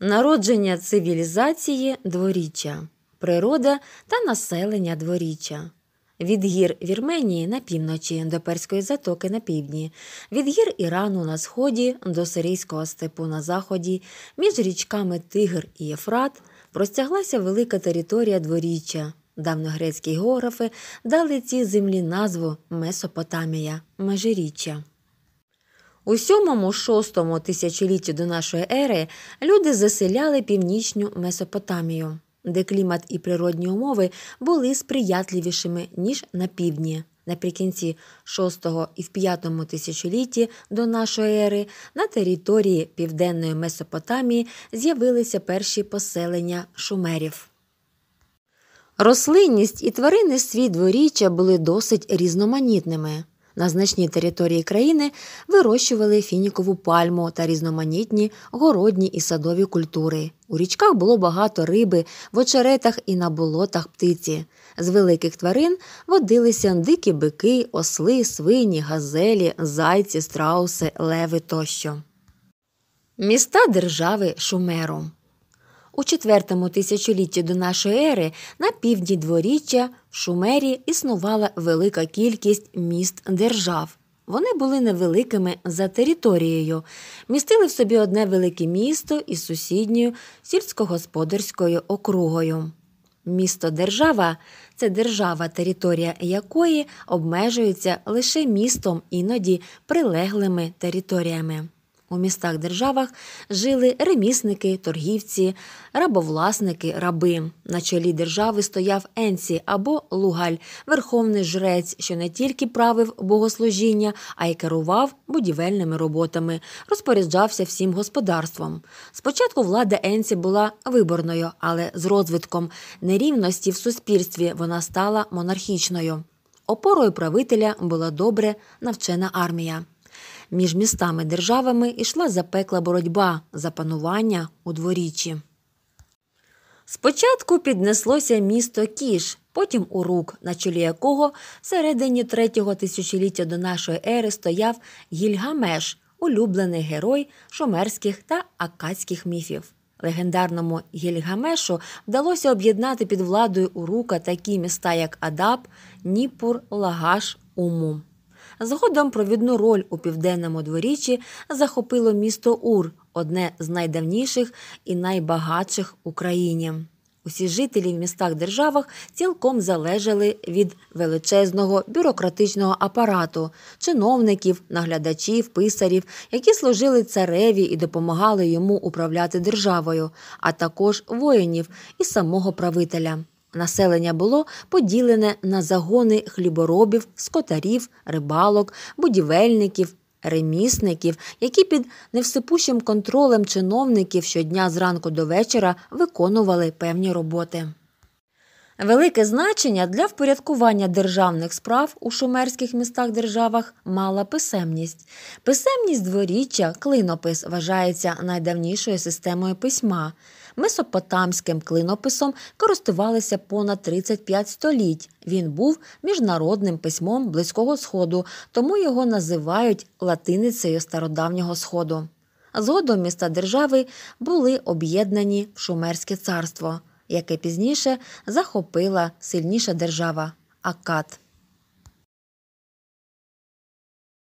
Народження цивілізації дворіччя, природа та населення дворіччя. Від гір Вірменії на півночі до Перської затоки на півдні, від гір Ірану на сході до сирійського степу на заході, між річками Тигр і Єфрат простяглася велика територія дворіччя. Давногрецькі географи дали цій землі назву Месопотамія межиріччя. У сьомому-шостому тисячолітті до нашої ери люди заселяли північну Месопотамію, де клімат і природні умови були сприятливішими ніж на півдні. Наприкінці шостого і в п'ятому тисячолітті до нашої ери на території південної Месопотамії з'явилися перші поселення шумерів. Рослинність і тварини світ дворіччя були досить різноманітними. На значній території країни вирощували фінікову пальму та різноманітні городні і садові культури. У річках було багато риби, в очеретах і на болотах птиці. З великих тварин водилися дикі бики, осли, свині, газелі, зайці, страуси, леви тощо. Міста держави Шумеру у четвертому тисячолітті до нашої ери на півдні дворіччя в Шумері існувала велика кількість міст держав. Вони були невеликими за територією, містили в собі одне велике місто із сусідньою сільськогосподарською округою. Місто держава це держава, територія якої обмежується лише містом іноді прилеглими територіями. У містах державах жили ремісники, торгівці, рабовласники, раби. На чолі держави стояв Енці або Лугаль, верховний жрець, що не тільки правив богослужіння, а й керував будівельними роботами, розпоряджався всім господарством. Спочатку влада Енці була виборною, але з розвитком нерівності в суспільстві вона стала монархічною. Опорою правителя була добре навчена армія. Між містами державами йшла запекла боротьба за панування у дворічі. Спочатку піднеслося місто Кіш, потім Урук, на чолі якого всередині третього тисячоліття до нашої ери стояв Гільгамеш, улюблений герой шумерських та акадських міфів. Легендарному Гільгамешу вдалося об'єднати під владою Урука такі міста, як Адап, Ніпур, Лагаш, Уму. Згодом провідну роль у південному дворіччі захопило місто Ур, одне з найдавніших і найбагатших в Україні. Усі жителі в містах державах цілком залежали від величезного бюрократичного апарату, чиновників, наглядачів, писарів, які служили цареві і допомагали йому управляти державою, а також воїнів і самого правителя. Населення було поділене на загони хліборобів, скотарів, рибалок, будівельників, ремісників, які під невсипущим контролем чиновників щодня зранку до вечора виконували певні роботи. Велике значення для впорядкування державних справ у шумерських містах державах мала писемність. Писемність дворіччя, клинопис вважається найдавнішою системою письма месопотамським клинописом користувалися понад 35 століть. Він був міжнародним письмом близького сходу, тому його називають латиницею стародавнього сходу. Згодом міста держави були об'єднані в Шумерське царство, яке пізніше захопила сильніша держава Акад.